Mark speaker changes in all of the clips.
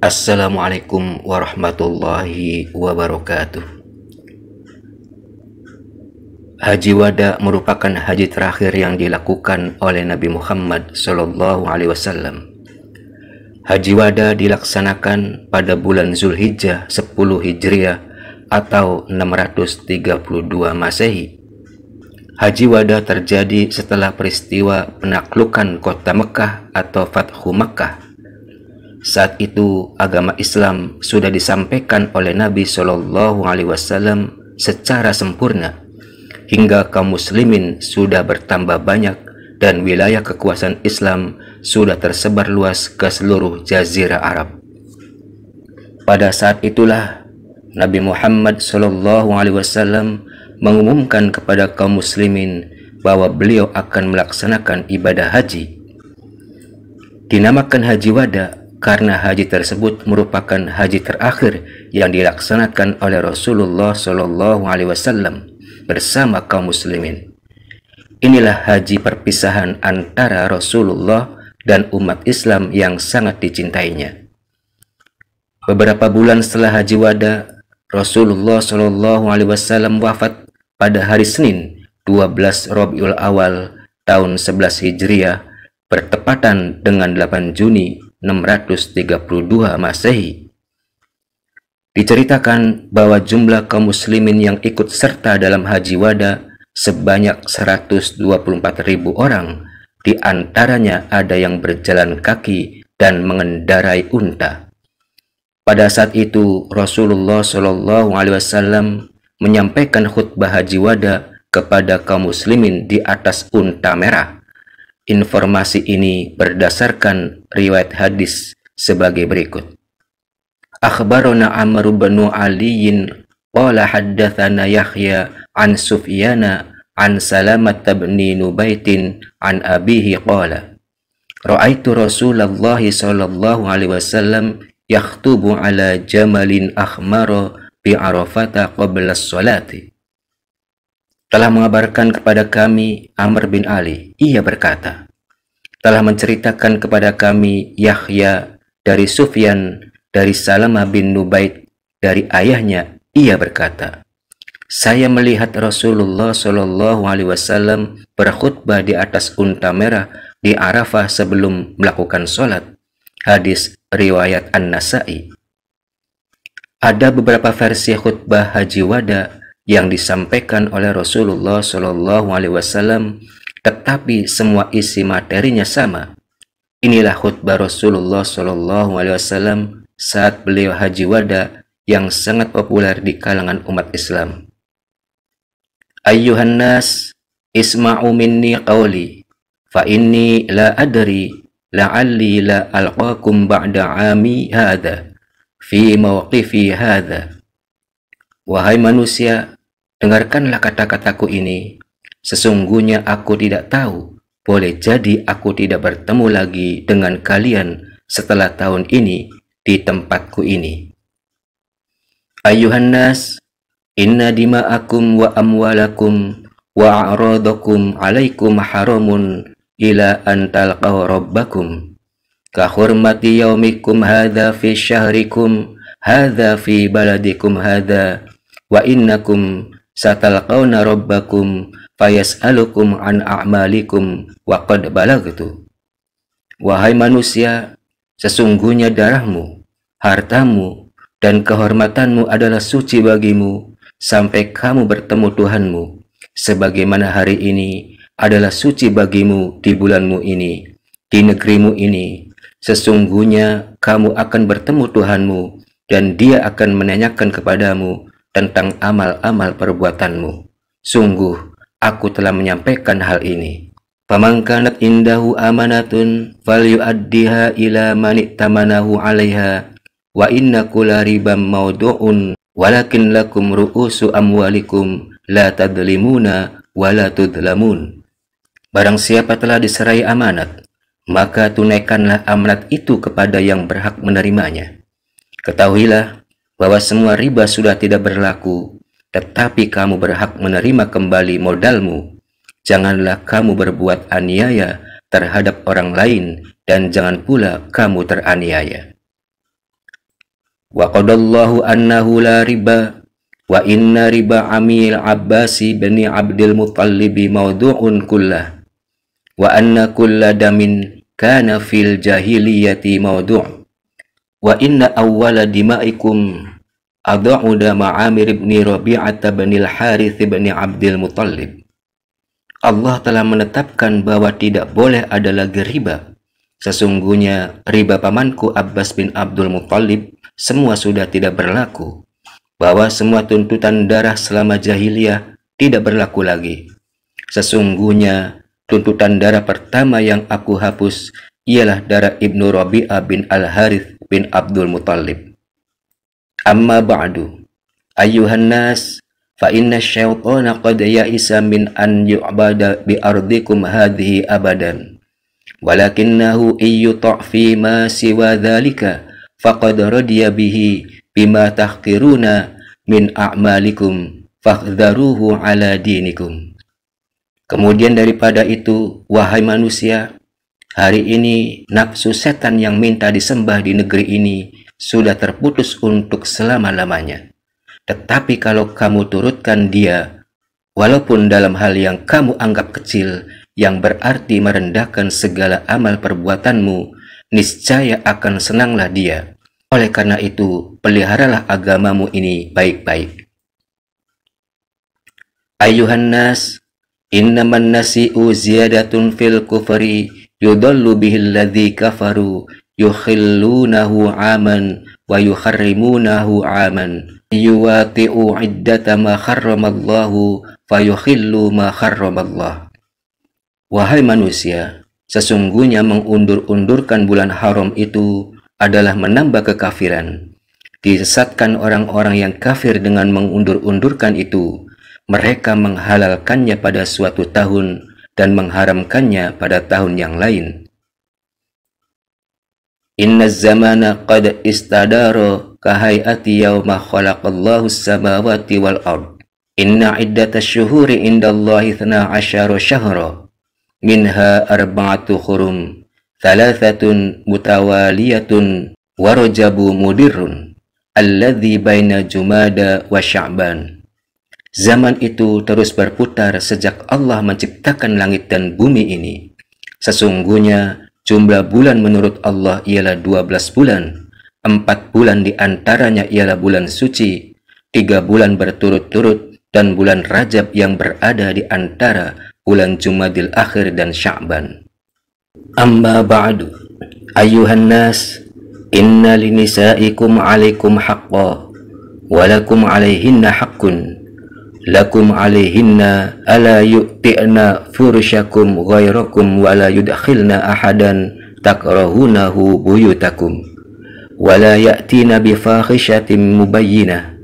Speaker 1: Assalamualaikum warahmatullahi wabarakatuh. Haji Wada merupakan haji terakhir yang dilakukan oleh Nabi Muhammad Shallallahu Alaihi Wasallam. Haji Wada dilaksanakan pada bulan Zulhijjah 10 Hijriah atau 632 Masehi. Haji Wada terjadi setelah peristiwa penaklukan kota Mekah atau Fathu Mekah saat itu agama Islam sudah disampaikan oleh Nabi Shallallahu Alaihi Wasallam secara sempurna hingga kaum muslimin sudah bertambah banyak dan wilayah kekuasaan Islam sudah tersebar luas ke seluruh jazirah Arab. Pada saat itulah Nabi Muhammad Shallallahu Alaihi Wasallam mengumumkan kepada kaum muslimin bahwa beliau akan melaksanakan ibadah haji. Dinamakan Haji Wada karena haji tersebut merupakan haji terakhir yang dilaksanakan oleh Rasulullah Shallallahu Alaihi Wasallam bersama kaum muslimin. Inilah haji perpisahan antara Rasulullah dan umat Islam yang sangat dicintainya. Beberapa bulan setelah haji wada, Rasulullah Shallallahu Alaihi Wasallam wafat pada hari Senin 12 Rabiul Awal tahun 11 Hijriah bertepatan dengan 8 Juni 632 Masehi. Diceritakan bahwa jumlah kaum muslimin yang ikut serta dalam haji wada sebanyak 124.000 orang, di antaranya ada yang berjalan kaki dan mengendarai unta. Pada saat itu Rasulullah Shallallahu Alaihi Wasallam menyampaikan khutbah haji wada kepada kaum muslimin di atas unta merah. Informasi ini berdasarkan riwayat hadis sebagai berikut. Akhbarona Amr bin Aliin qala haddatsana Yahya an Sufyana an Salamat bin Nubaitin an abihi qala Ra'aitu Rasulullah sallallahu alaihi wasallam yakhtubu ala jamalin akhmara bi Arafata qabla as-salati telah mengabarkan kepada kami Amr bin Ali. Ia berkata, telah menceritakan kepada kami Yahya dari Sufyan dari Salamah bin Nubait dari ayahnya. Ia berkata, saya melihat Rasulullah Shallallahu Alaihi Wasallam berkhutbah di atas unta merah di Arafah sebelum melakukan sholat. Hadis riwayat An-Nasai. Ada beberapa versi khutbah Haji Wada yang disampaikan oleh Rasulullah Shallallahu Alaihi Wasallam, tetapi semua isi materinya sama. Inilah khutbah Rasulullah Shallallahu Alaihi Wasallam saat beliau haji wada yang sangat populer di kalangan umat Islam. Ayuhan nas, isma'u minni qawli, fa inni la adri la'alli la alqakum ba'da ami hadha fi mawqifi hadha. Wahai manusia, Dengarkanlah kata-kataku ini. Sesungguhnya aku tidak tahu. Boleh jadi aku tidak bertemu lagi dengan kalian setelah tahun ini di tempatku ini. Ayuhan nas, inna dima'akum wa amwalakum wa a'radakum alaikum haramun ila antal rabbakum. Kahurmati yaumikum hadha fi syahrikum hadha fi baladikum hadha wa innakum satalqauna rabbakum fayas'alukum an a'malikum wa qad balagtu wahai manusia sesungguhnya darahmu hartamu dan kehormatanmu adalah suci bagimu sampai kamu bertemu Tuhanmu sebagaimana hari ini adalah suci bagimu di bulanmu ini di negerimu ini sesungguhnya kamu akan bertemu Tuhanmu dan dia akan menanyakan kepadamu tentang amal-amal perbuatanmu. Sungguh, aku telah menyampaikan hal ini. Faman indahu amanatun falyuaddiha ila manik tamanahu 'alaiha wa inna kula ribam maudu'un walakin lakum ru'usu amwalikum la tadlimuna wa la tudlamun. Barang siapa telah diserai amanat, maka tunaikanlah amanat itu kepada yang berhak menerimanya. Ketahuilah bahwa semua riba sudah tidak berlaku, tetapi kamu berhak menerima kembali modalmu. Janganlah kamu berbuat aniaya terhadap orang lain dan jangan pula kamu teraniaya. Wa qadallahu annahu la riba wa inna riba amil abbasi bani abdil mutallibi maudu'un kullah wa anna kulla damin kana fil jahiliyati maudu'un wa inna awwala dima'ikum adha'u dama Amir ibn Rabi'ah bin Harith bin Abdul Muthalib Allah telah menetapkan bahwa tidak boleh ada lagi riba sesungguhnya riba pamanku Abbas bin Abdul Muthalib semua sudah tidak berlaku bahwa semua tuntutan darah selama jahiliyah tidak berlaku lagi sesungguhnya tuntutan darah pertama yang aku hapus ialah darah Ibnu Rabi'ah bin Al-Harith bin Abdul Muttalib. Amma ba'du, ayuhan nas, fa inna syaitana qad ya'isa min an yu'bada bi ardikum hadhi abadan. Walakinnahu iyu ta'fi ma siwa dhalika faqad radiya bihi bima tahkiruna min a'malikum fakhdaruhu ala dinikum. Kemudian daripada itu, wahai manusia, Hari ini nafsu setan yang minta disembah di negeri ini sudah terputus untuk selama-lamanya. Tetapi kalau kamu turutkan dia, walaupun dalam hal yang kamu anggap kecil, yang berarti merendahkan segala amal perbuatanmu, niscaya akan senanglah dia. Oleh karena itu, peliharalah agamamu ini baik-baik. Ayuhannas, innaman nasi'u ziyadatun fil kufri yudallu bihil ladzi kafaru yukhillunahu aman wa yukharrimunahu aman yuwati'u iddata ma kharramallahu fa yukhillu ma kharramallah wahai manusia sesungguhnya mengundur-undurkan bulan haram itu adalah menambah kekafiran disesatkan orang-orang yang kafir dengan mengundur-undurkan itu mereka menghalalkannya pada suatu tahun dan mengharamkannya pada tahun yang lain. Inna zamana qad istadaro kahayati yawma khalaqallahu samawati wal ard. Inna iddata syuhuri Allahi thna asyaru syahra. Minha arba'atu khurum. Thalathatun mutawaliyatun. Warajabu mudirun. Alladhi baina jumada wa sya'ban. Zaman itu terus berputar sejak Allah menciptakan langit dan bumi ini. Sesungguhnya jumlah bulan menurut Allah ialah 12 bulan. Empat bulan di antaranya ialah bulan suci, tiga bulan berturut-turut, dan bulan Rajab yang berada di antara bulan Jumadil Akhir dan Sya'ban. Amma ba'du, ayuhan nas, inna linisaikum alaikum haqqa, walakum alaihinna haqqun lakum alihinna ala yu'ti'na fursyakum ghairakum wa la yudkhilna ahadan takrahunahu buyutakum wa la ya'tina bi fahishatin mubayyinah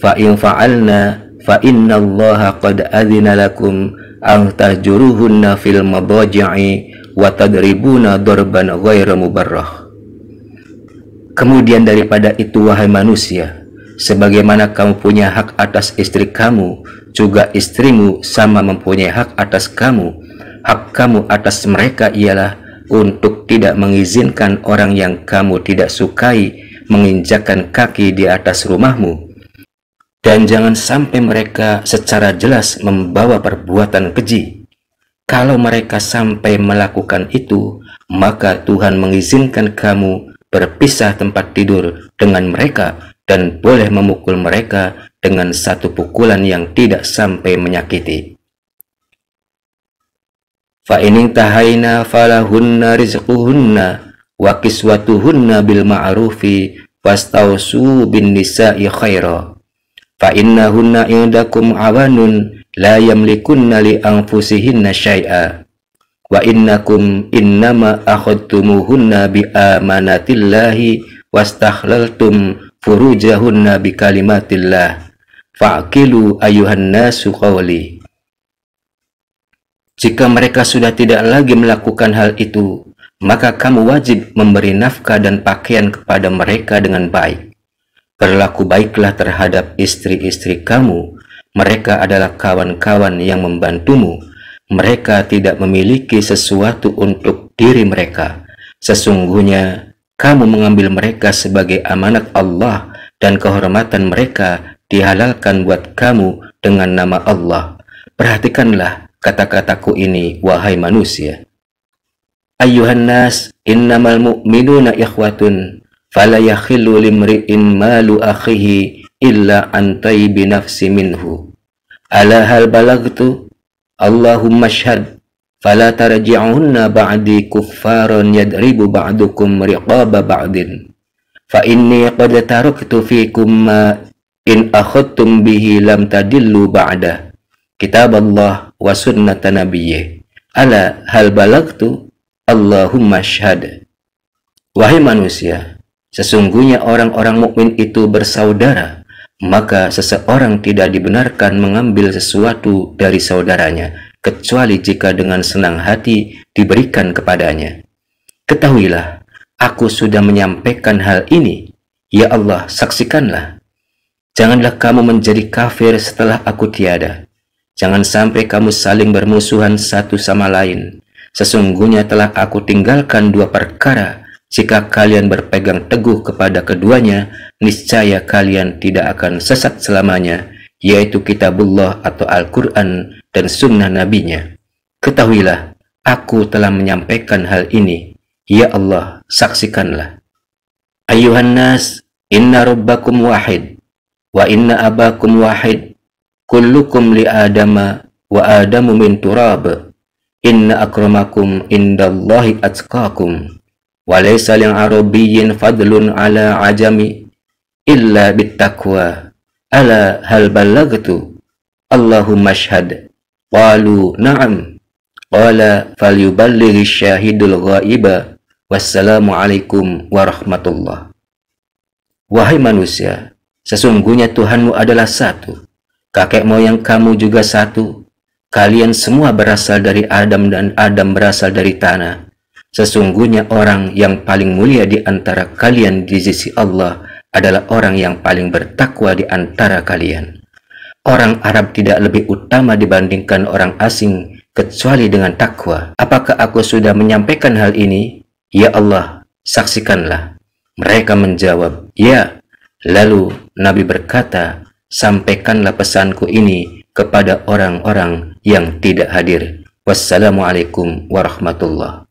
Speaker 1: fa'alna fa inna allaha qad adhina lakum an tahjuruhunna fil madaji'i wa tadribuna darban ghaira mubarrah kemudian daripada itu wahai manusia sebagaimana kamu punya hak atas istri kamu, juga istrimu sama mempunyai hak atas kamu. Hak kamu atas mereka ialah untuk tidak mengizinkan orang yang kamu tidak sukai menginjakan kaki di atas rumahmu. Dan jangan sampai mereka secara jelas membawa perbuatan keji. Kalau mereka sampai melakukan itu, maka Tuhan mengizinkan kamu berpisah tempat tidur dengan mereka dan boleh memukul mereka dengan satu pukulan yang tidak sampai menyakiti. Fa'ining tahaina falahunna rizquhunna wa kiswatuhunna bil ma'rufi fastausu bin nisa'i khaira innahunna indakum awanun la yamlikunna li anfusihinna syai'a wa innakum innama akhadtumuhunna bi amanatillahi wastakhlaltum furujahunna bi kalimatillah fakilu ayuhan nasu qawli jika mereka sudah tidak lagi melakukan hal itu maka kamu wajib memberi nafkah dan pakaian kepada mereka dengan baik berlaku baiklah terhadap istri-istri kamu mereka adalah kawan-kawan yang membantumu mereka tidak memiliki sesuatu untuk diri mereka sesungguhnya kamu mengambil mereka sebagai amanat Allah dan kehormatan mereka dihalalkan buat kamu dengan nama Allah. Perhatikanlah kata-kataku ini, wahai manusia. Ayuhan nas, innamal mu'minuna ikhwatun, fala yakhillu limri'in malu akhihi illa antai binafsi minhu. Ala hal balagtu, Allahumma syad Fala tarji'unna ba'di kuffaran yadribu ba'dukum riqaba ba'din. Fa inni qad taraktu fikum ma in akhadtum bihi lam tadillu ba'da. Kitab Allah wa sunnat nabiyye. Ala hal balagtu Allahumma syhad. Wahai manusia, sesungguhnya orang-orang mukmin itu bersaudara, maka seseorang tidak dibenarkan mengambil sesuatu dari saudaranya kecuali jika dengan senang hati diberikan kepadanya. Ketahuilah, aku sudah menyampaikan hal ini. Ya Allah, saksikanlah. Janganlah kamu menjadi kafir setelah aku tiada. Jangan sampai kamu saling bermusuhan satu sama lain. Sesungguhnya telah aku tinggalkan dua perkara. Jika kalian berpegang teguh kepada keduanya, niscaya kalian tidak akan sesat selamanya, yaitu kitabullah atau Al-Quran dan sunnah nabinya. Ketahuilah, aku telah menyampaikan hal ini. Ya Allah, saksikanlah. Ayuhan nas, inna rabbakum wahid, wa inna abakum wahid, kullukum li adama wa adamu min turab, inna akramakum indallahi atqakum, wa laysa lil arabiyyin fadlun ala ajami, illa bittakwa, ala hal balagtu, Allahumma shhad. Qalu na'am. Qala falyuballighi syahidul ghaiba. Wassalamualaikum warahmatullah. Wahai manusia, sesungguhnya Tuhanmu adalah satu. Kakek moyang kamu juga satu. Kalian semua berasal dari Adam dan Adam berasal dari tanah. Sesungguhnya orang yang paling mulia di antara kalian di sisi Allah adalah orang yang paling bertakwa di antara kalian. Orang Arab tidak lebih utama dibandingkan orang asing kecuali dengan takwa. Apakah aku sudah menyampaikan hal ini? Ya Allah, saksikanlah. Mereka menjawab, "Ya." Lalu Nabi berkata, "Sampaikanlah pesanku ini kepada orang-orang yang tidak hadir." Wassalamualaikum warahmatullahi